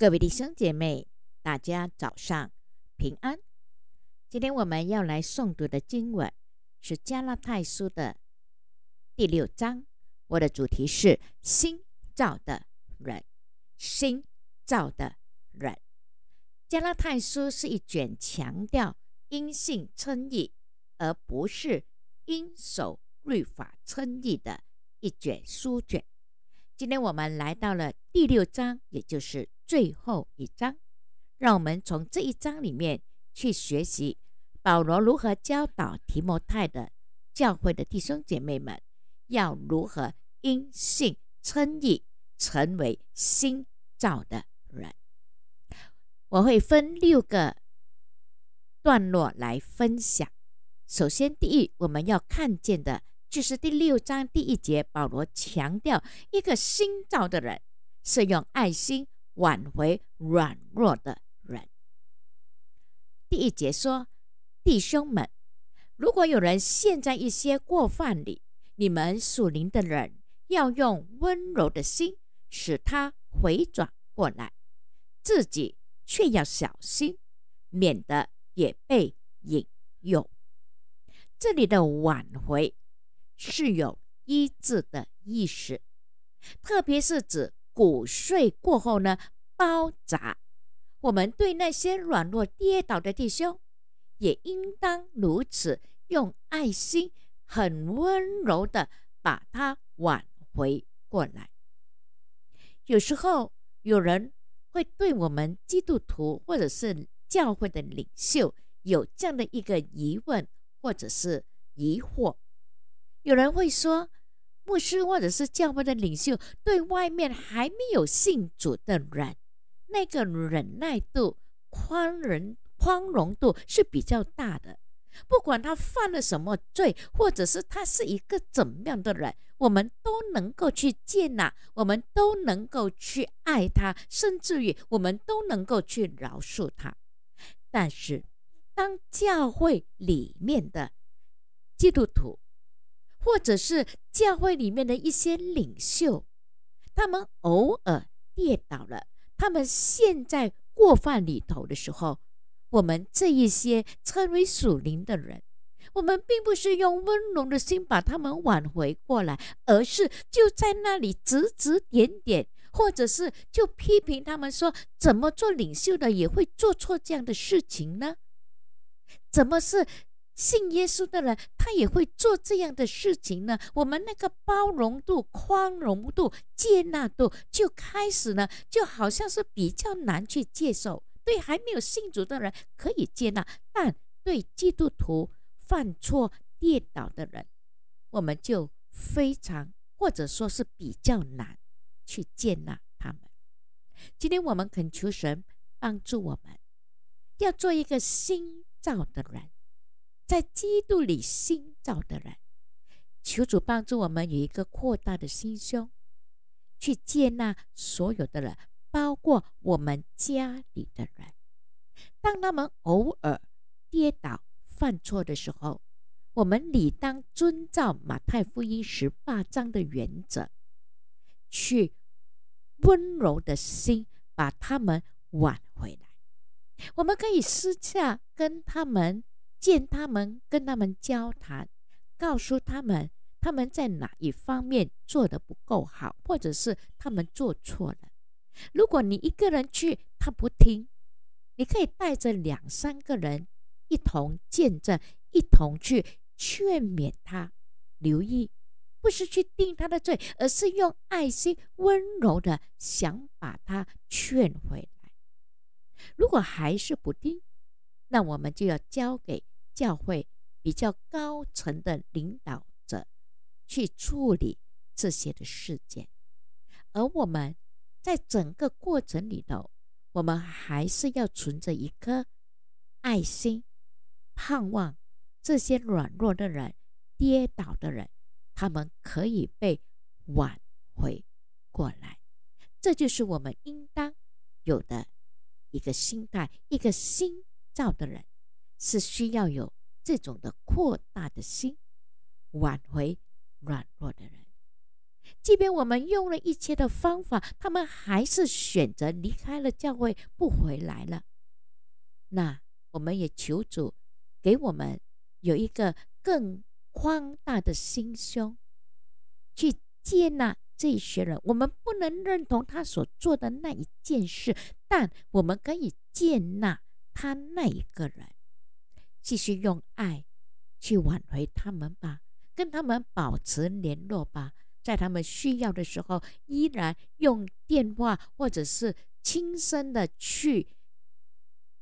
各位弟兄姐妹，大家早上平安。今天我们要来诵读的经文是《加拉太书》的第六章。我的主题是“新造的人，新造的人”。《加拉太书》是一卷强调因信称义，而不是因守律法称义的一卷书卷。今天我们来到了第六章，也就是最后一章。让我们从这一章里面去学习保罗如何教导提摩太的教会的弟兄姐妹们，要如何因信称义，成为新造的人。我会分六个段落来分享。首先，第一，我们要看见的。就是第六章第一节，保罗强调，一个新造的人是用爱心挽回软弱的人。第一节说：“弟兄们，如果有人陷在一些过犯里，你们属灵的人要用温柔的心使他回转过来，自己却要小心，免得也被引诱。”这里的挽回。是有医治的意思，特别是指骨碎过后呢，包扎。我们对那些软弱跌倒的弟兄，也应当如此，用爱心很温柔的把他挽回过来。有时候有人会对我们基督徒或者是教会的领袖有这样的一个疑问，或者是疑惑。有人会说，牧师或者是教会的领袖，对外面还没有信主的人，那个忍耐度、宽容、宽容度是比较大的。不管他犯了什么罪，或者是他是一个怎么样的人，我们都能够去接纳，我们都能够去爱他，甚至于我们都能够去饶恕他。但是，当教会里面的基督徒，或者是教会里面的一些领袖，他们偶尔跌倒了，他们陷在过犯里头的时候，我们这一些称为属灵的人，我们并不是用温柔的心把他们挽回过来，而是就在那里指指点点，或者是就批评他们说，怎么做领袖的也会做错这样的事情呢？怎么是？信耶稣的人，他也会做这样的事情呢。我们那个包容度、宽容度、接纳度，就开始呢，就好像是比较难去接受。对还没有信主的人可以接纳，但对基督徒犯错跌倒的人，我们就非常或者说是比较难去接纳他们。今天我们恳求神帮助我们，要做一个新造的人。在基督里心造的人，求主帮助我们有一个扩大的心胸，去接纳所有的人，包括我们家里的人。当他们偶尔跌倒、犯错的时候，我们理当遵照马太福音十八章的原则，去温柔的心把他们挽回来。我们可以私下跟他们。见他们，跟他们交谈，告诉他们他们在哪一方面做得不够好，或者是他们做错了。如果你一个人去，他不听，你可以带着两三个人一同见证，一同去劝勉他。留意，不是去定他的罪，而是用爱心、温柔的想把他劝回来。如果还是不听，那我们就要交给。教会比较高层的领导者去处理这些的事件，而我们在整个过程里头，我们还是要存着一颗爱心，盼望这些软弱的人、跌倒的人，他们可以被挽回过来。这就是我们应当有的一个心态、一个心照的人。是需要有这种的扩大的心，挽回软弱的人。即便我们用了一切的方法，他们还是选择离开了教会，不回来了。那我们也求主给我们有一个更宽大的心胸，去接纳这些人。我们不能认同他所做的那一件事，但我们可以接纳他那一个人。继续用爱去挽回他们吧，跟他们保持联络吧，在他们需要的时候，依然用电话或者是亲身的去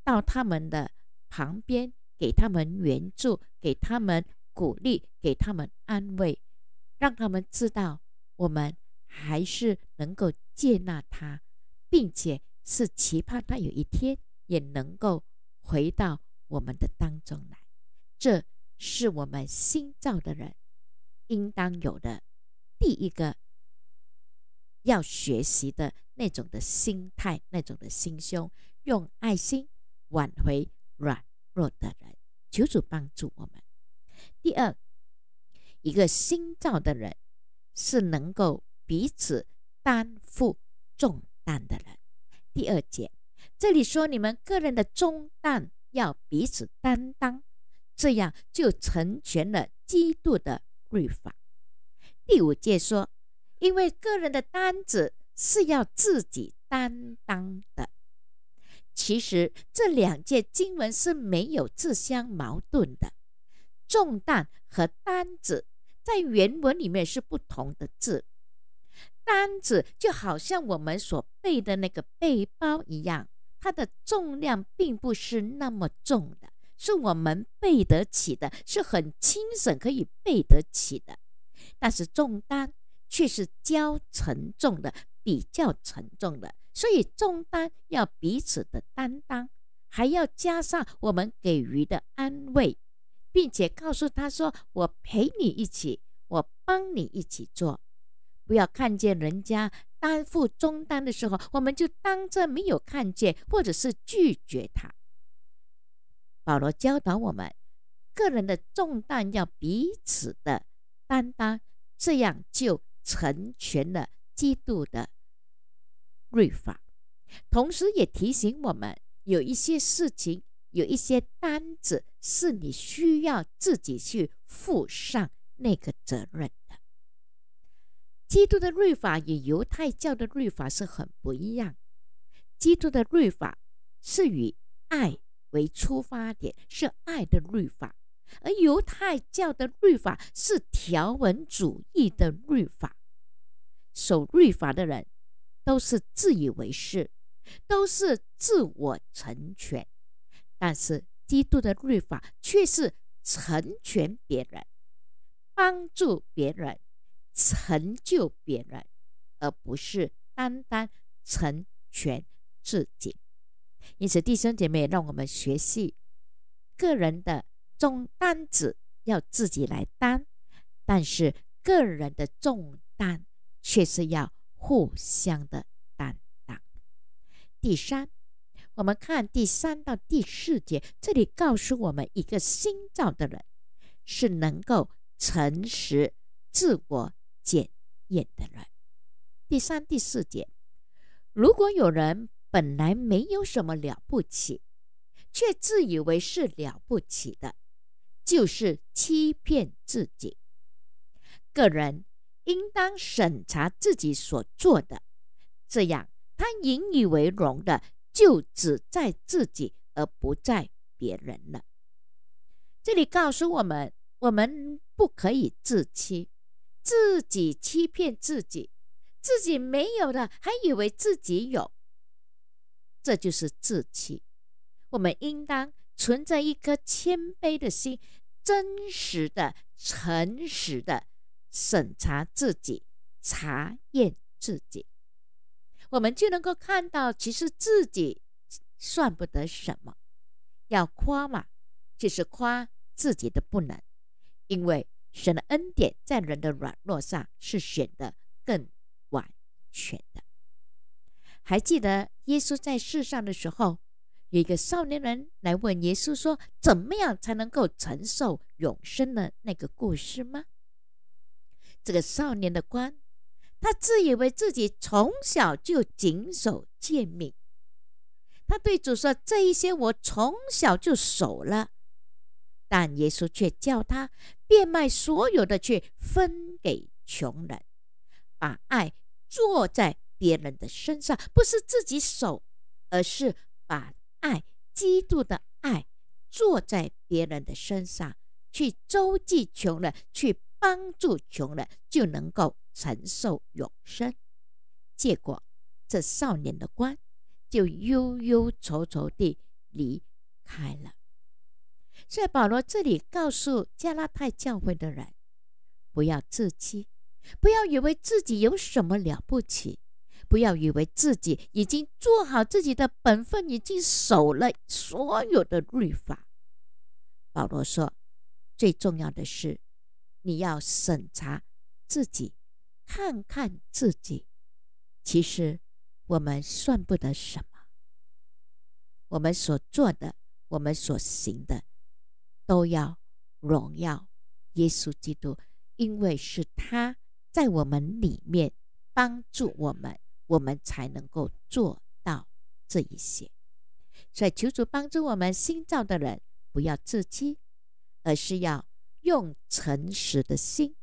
到他们的旁边，给他们援助，给他们鼓励，给他们安慰，让他们知道我们还是能够接纳他，并且是期盼他有一天也能够回到。我们的当中来，这是我们新造的人，应当有的第一个要学习的那种的心态、那种的心胸，用爱心挽回软弱的人，求主帮助我们。第二，一个新造的人是能够彼此担负重担的人。第二节这里说，你们个人的重担。要彼此担当，这样就成全了基督的律法。第五戒说，因为个人的担子是要自己担当的。其实这两戒经文是没有自相矛盾的。重担和担子在原文里面是不同的字。担子就好像我们所背的那个背包一样。它的重量并不是那么重的，是我们背得起的，是很轻省可以背得起的。但是重担却是较沉重的，比较沉重的，所以重担要彼此的担当，还要加上我们给予的安慰，并且告诉他说：“我陪你一起，我帮你一起做，不要看见人家。”担负重担的时候，我们就当着没有看见，或者是拒绝他。保罗教导我们，个人的重担要彼此的担当，这样就成全了基督的律法。同时也提醒我们，有一些事情，有一些单子，是你需要自己去负上那个责任。基督的律法与犹太教的律法是很不一样。基督的律法是以爱为出发点，是爱的律法；而犹太教的律法是条文主义的律法。守律法的人都是自以为是，都是自我成全；但是基督的律法却是成全别人，帮助别人。成就别人，而不是单单成全自己。因此，弟兄姐妹，让我们学习个人的重担子要自己来担，但是个人的重担却是要互相的担当。第三，我们看第三到第四节，这里告诉我们，一个心造的人是能够诚实自我。检验的人，第三第四节，如果有人本来没有什么了不起，却自以为是了不起的，就是欺骗自己。个人应当审查自己所做的，这样他引以为荣的就只在自己，而不在别人了。这里告诉我们，我们不可以自欺。自己欺骗自己，自己没有了，还以为自己有，这就是自欺。我们应当存着一颗谦卑的心，真实的、诚实的审查自己、查验自己，我们就能够看到，其实自己算不得什么。要夸嘛，就是夸自己的不能，因为。神的恩典在人的软弱上是显得更完全的。还记得耶稣在世上的时候，有一个少年人来问耶稣说：“怎么样才能够承受永生的那个故事吗？”这个少年的官，他自以为自己从小就谨守诫命，他对主说：“这一些我从小就守了。”但耶稣却叫他变卖所有的，去分给穷人，把爱做在别人的身上，不是自己手，而是把爱，基督的爱坐在别人的身上，去周济穷人，去帮助穷人，就能够承受永生。结果，这少年的官就忧忧愁愁地离开了。在保罗这里，告诉加拉太教会的人，不要自欺，不要以为自己有什么了不起，不要以为自己已经做好自己的本分，已经守了所有的律法。保罗说，最重要的是，你要审查自己，看看自己。其实，我们算不得什么。我们所做的，我们所行的。都要荣耀耶稣基督，因为是他在我们里面帮助我们，我们才能够做到这一些。所以，求主帮助我们，新造的人不要自欺，而是要用诚实的心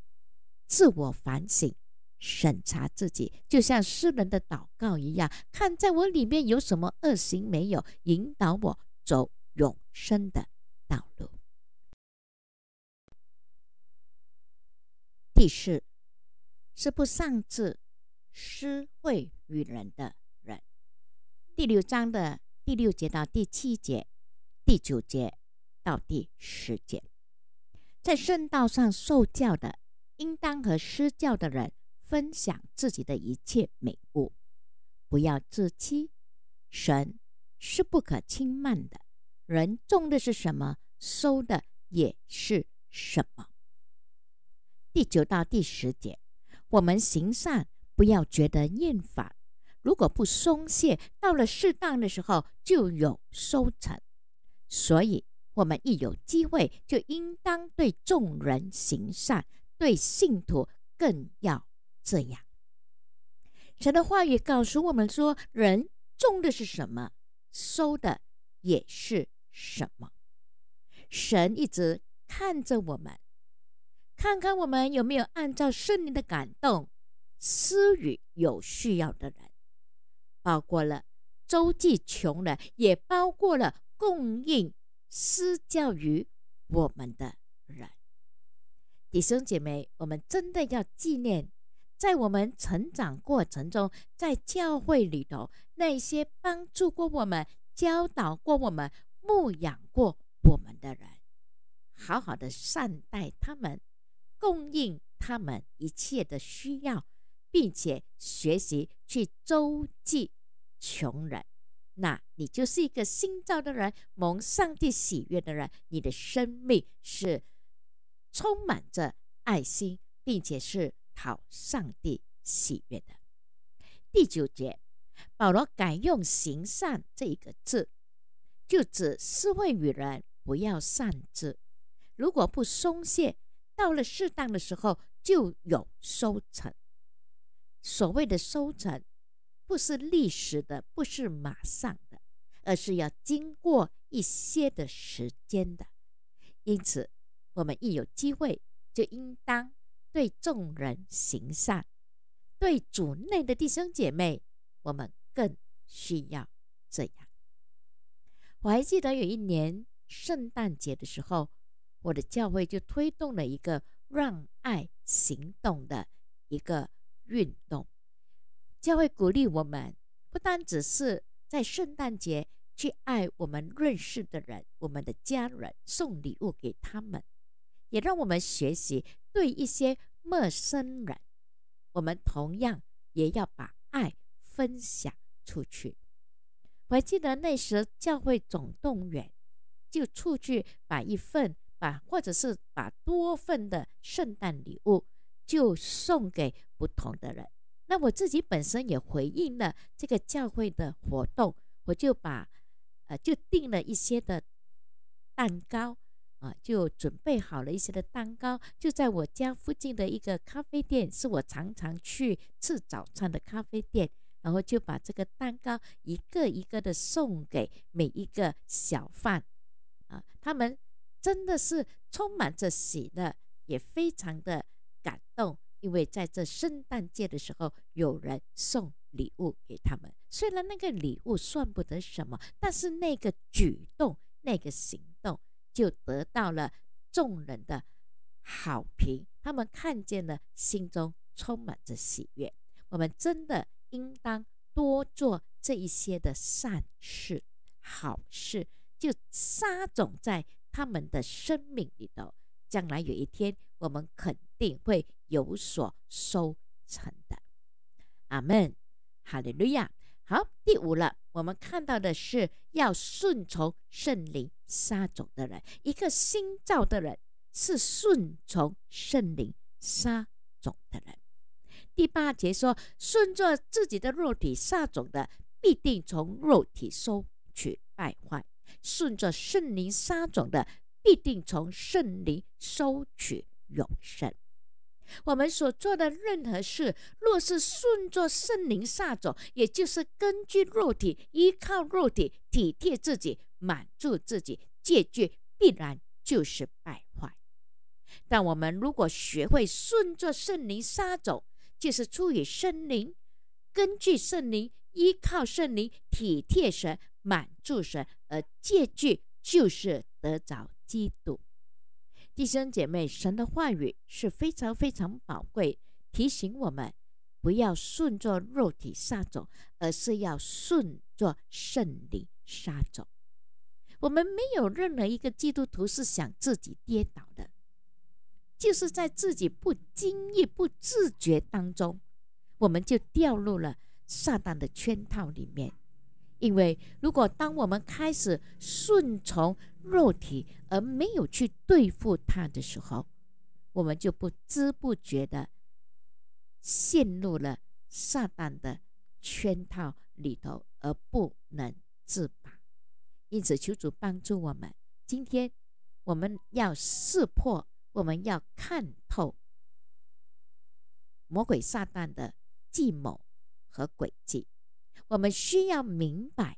自我反省、审查自己，就像诗人的祷告一样，看在我里面有什么恶行没有引导我走永生的道路。第四是不擅自施惠于人的。人第六章的第六节到第七节、第九节到第十节，在圣道上受教的，应当和施教的人分享自己的一切美物，不要自欺。神是不可轻慢的。人种的是什么，收的也是什么。第九到第十节，我们行善不要觉得厌烦，如果不松懈，到了适当的时候就有收成。所以，我们一有机会就应当对众人行善，对信徒更要这样。神的话语告诉我们说：人种的是什么，收的也是什么。神一直看着我们。看看我们有没有按照圣灵的感动，施予有需要的人，包括了周济穷人，也包括了供应施教于我们的人。弟兄姐妹，我们真的要纪念，在我们成长过程中，在教会里头那些帮助过我们、教导过我们、牧养过我们的人，好好的善待他们。供应他们一切的需要，并且学习去周济穷人。那，你就是一个心造的人，蒙上帝喜悦的人。你的生命是充满着爱心，并且是讨上帝喜悦的。第九节，保罗改用“行善”这一个字，就指智会与人不要擅自，如果不松懈。到了适当的时候，就有收成。所谓的收成，不是历史的，不是马上的，而是要经过一些的时间的。因此，我们一有机会，就应当对众人行善，对主内的弟兄姐妹，我们更需要这样。我还记得有一年圣诞节的时候。我的教会就推动了一个“让爱行动”的一个运动。教会鼓励我们，不单只是在圣诞节去爱我们认识的人、我们的家人，送礼物给他们，也让我们学习对一些陌生人，我们同样也要把爱分享出去。我记得那时教会总动员就出去把一份。或者是把多份的圣诞礼物就送给不同的人。那我自己本身也回应了这个教会的活动，我就把，呃，就订了一些的蛋糕，啊，就准备好了一些的蛋糕，就在我家附近的一个咖啡店，是我常常去吃早餐的咖啡店，然后就把这个蛋糕一个一个的送给每一个小贩，啊，他们。真的是充满着喜乐，也非常的感动，因为在这圣诞节的时候，有人送礼物给他们。虽然那个礼物算不得什么，但是那个举动、那个行动就得到了众人的好评。他们看见了，心中充满着喜悦。我们真的应当多做这一些的善事、好事，就撒种在。他们的生命里头，将来有一天，我们肯定会有所收成的。阿门，哈利路亚。好，第五了，我们看到的是要顺从圣灵撒种的人，一个心造的人是顺从圣灵撒种的人。第八节说，顺着自己的肉体撒种的，必定从肉体收取败坏。顺着圣灵撒走的，必定从圣灵收取永生。我们所做的任何事，若是顺着圣灵撒走，也就是根据肉体，依靠肉体，体贴自己，满足自己，结局必然就是败坏。但我们如果学会顺着圣灵撒走，就是出于圣灵，根据圣灵，依靠圣灵，体贴神。满足神，而借据就是得着基督。弟兄姐妹，神的话语是非常非常宝贵，提醒我们不要顺着肉体撒走，而是要顺着圣灵杀走。我们没有任何一个基督徒是想自己跌倒的，就是在自己不经意、不自觉当中，我们就掉入了撒旦的圈套里面。因为，如果当我们开始顺从肉体而没有去对付它的时候，我们就不知不觉的陷入了撒旦的圈套里头而不能自拔。因此，求主帮助我们，今天我们要识破，我们要看透魔鬼撒旦的计谋和诡计。我们需要明白，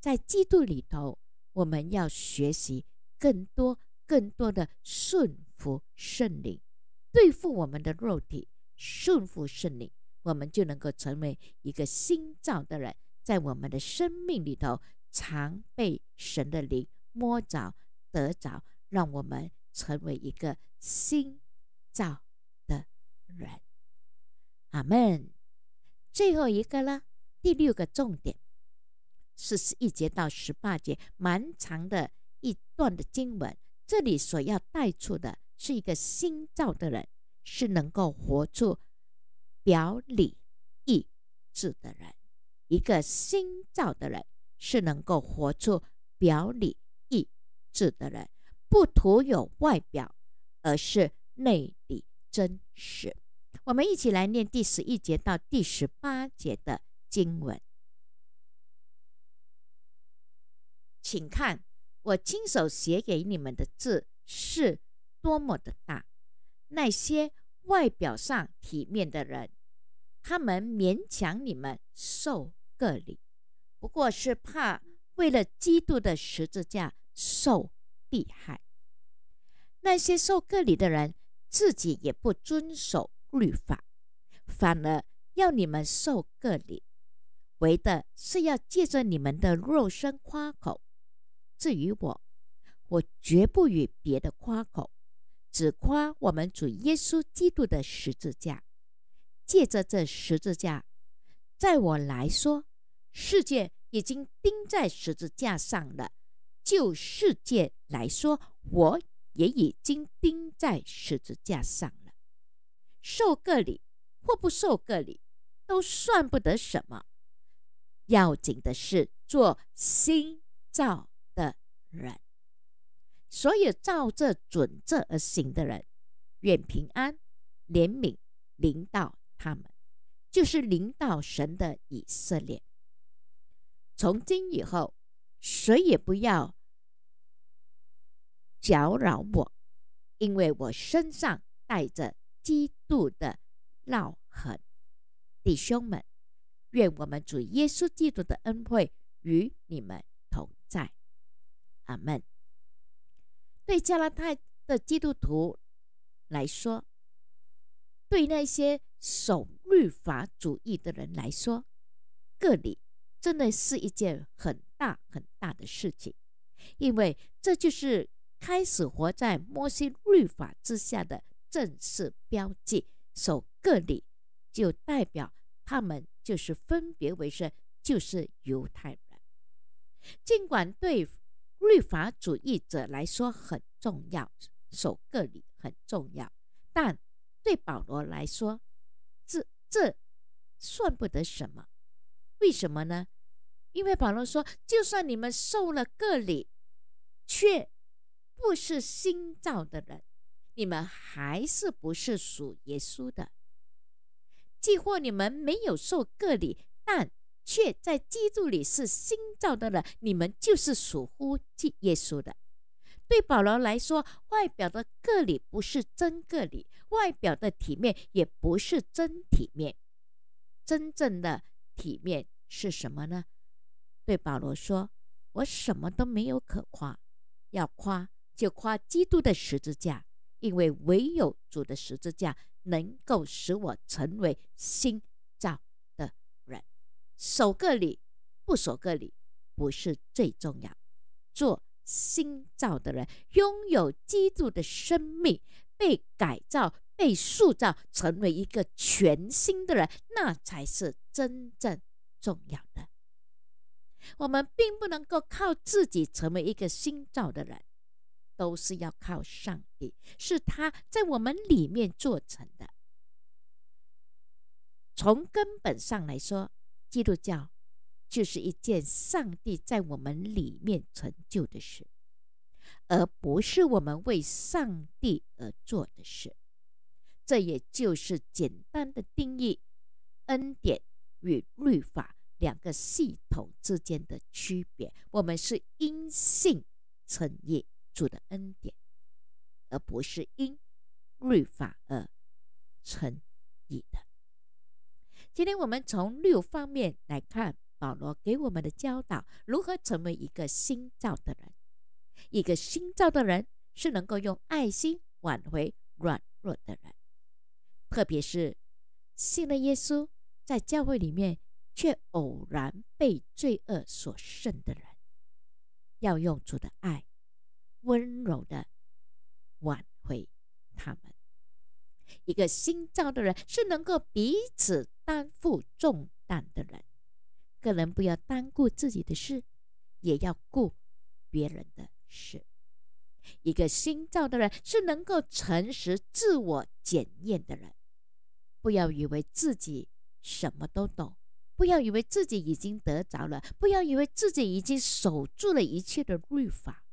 在基督里头，我们要学习更多、更多的顺服圣灵，对付我们的肉体，顺服圣灵，我们就能够成为一个新造的人，在我们的生命里头常被神的灵摸着得着，让我们成为一个新造的人。阿门。最后一个呢？第六个重点是十一节到十八节蛮长的一段的经文。这里所要带出的是一个心造的人，是能够活出表里意志的人；一个心造的人，是能够活出表里意志的人，不徒有外表，而是内里真实。我们一起来念第十一节到第十八节的。经文，请看我亲手写给你们的字是多么的大。那些外表上体面的人，他们勉强你们受割礼，不过是怕为了基督的十字架受厉害。那些受割礼的人自己也不遵守律法，反而要你们受割礼。为的是要借着你们的肉身夸口，至于我，我绝不与别的夸口，只夸我们主耶稣基督的十字架。借着这十字架，在我来说，世界已经钉在十字架上了；就世界来说，我也已经钉在十字架上了。受个礼或不受个礼，都算不得什么。要紧的是做心造的人，所有照这准则而行的人，愿平安、怜悯临到他们，就是临到神的以色列。从今以后，谁也不要搅扰我，因为我身上带着基督的烙痕，弟兄们。愿我们主耶稣基督的恩惠与你们同在，阿门。对加拉太的基督徒来说，对那些守律法主义的人来说，个礼真的是一件很大很大的事情，因为这就是开始活在摩西律法之下的正式标记。守个礼就代表。他们就是分别为圣，就是犹太人。尽管对律法主义者来说很重要，守个礼很重要，但对保罗来说，这这算不得什么。为什么呢？因为保罗说，就算你们受了个礼，却不是新造的人，你们还是不是属耶稣的。既或你们没有受割礼，但却在基督里是新造的人，你们就是属乎基督耶稣的。对保罗来说，外表的割礼不是真割礼，外表的体面也不是真体面。真正的体面是什么呢？对保罗说：“我什么都没有可夸，要夸就夸基督的十字架，因为唯有主的十字架。”能够使我成为新造的人，守个礼不守个礼不是最重要。做新造的人，拥有基督的生命，被改造、被塑造成为一个全新的人，那才是真正重要的。我们并不能够靠自己成为一个新造的人。都是要靠上帝，是他在我们里面做成的。从根本上来说，基督教就是一件上帝在我们里面成就的事，而不是我们为上帝而做的事。这也就是简单的定义：恩典与律法两个系统之间的区别。我们是因信成义。主的恩典，而不是因律法而成义的。今天我们从六方面来看保罗给我们的教导：如何成为一个新造的人？一个新造的人是能够用爱心挽回软弱的人，特别是信了耶稣，在教会里面却偶然被罪恶所胜的人，要用主的爱。温柔的挽回他们。一个心照的人是能够彼此担负重担的人。个人不要单顾自己的事，也要顾别人的事。一个心照的人是能够诚实自我检验的人。不要以为自己什么都懂，不要以为自己已经得着了，不要以为自己已经守住了一切的律法。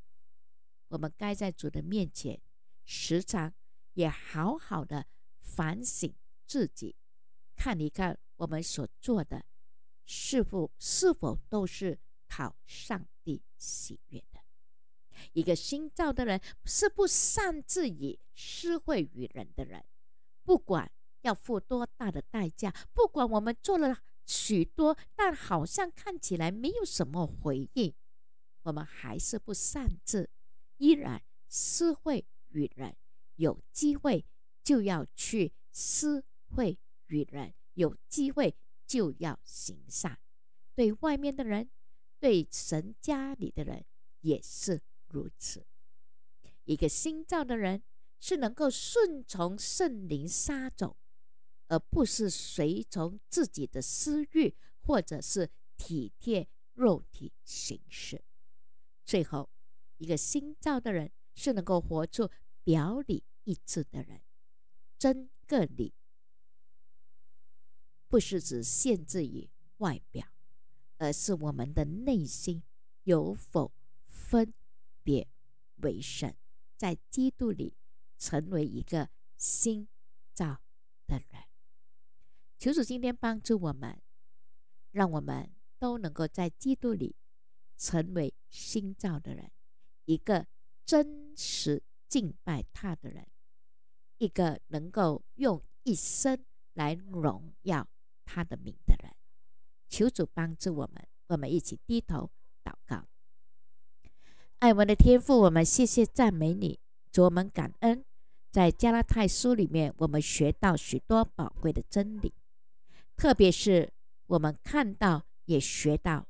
我们该在主的面前时常也好好的反省自己，看一看我们所做的是否是否都是讨上帝喜悦的。一个心造的人是不擅自以施惠于人的人，不管要付多大的代价，不管我们做了许多，但好像看起来没有什么回应，我们还是不擅自。依然施惠与人，有机会就要去施惠与人；有机会就要行善，对外面的人，对神家里的人也是如此。一个新造的人是能够顺从圣灵撒种，而不是随从自己的私欲，或者是体贴肉体行事。最后。一个心造的人是能够活出表里一致的人，真个理，不是只限制于外表，而是我们的内心有否分别为神，在基督里成为一个心造的人。求主今天帮助我们，让我们都能够在基督里成为心造的人。一个真实敬拜他的人，一个能够用一生来荣耀他的名的人，求主帮助我们，我们一起低头祷告。爱我们的天父，我们谢谢赞美你，主我们感恩。在加拉太书里面，我们学到许多宝贵的真理，特别是我们看到也学到，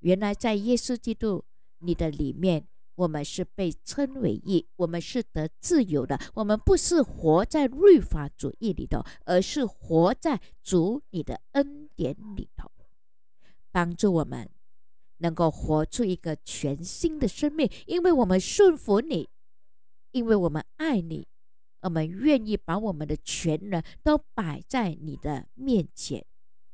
原来在耶稣基督你的里面。我们是被称为义，我们是得自由的，我们不是活在律法主义里头，而是活在主你的恩典里头，帮助我们能够活出一个全新的生命，因为我们顺服你，因为我们爱你，我们愿意把我们的全人都摆在你的面前，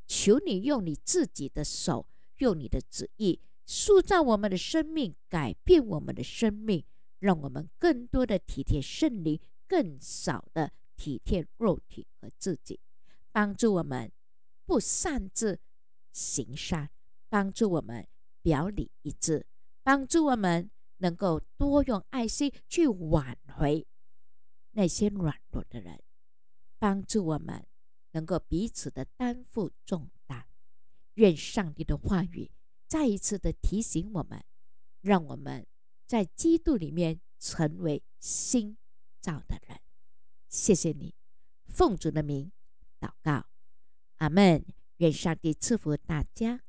求你用你自己的手，用你的旨意。塑造我们的生命，改变我们的生命，让我们更多的体贴圣灵，更少的体贴肉体和自己，帮助我们不擅自行善，帮助我们表里一致，帮助我们能够多用爱心去挽回那些软弱的人，帮助我们能够彼此的担负重担。愿上帝的话语。再一次的提醒我们，让我们在基督里面成为新造的人。谢谢你，奉主的名祷告，阿门。愿上帝赐福大家。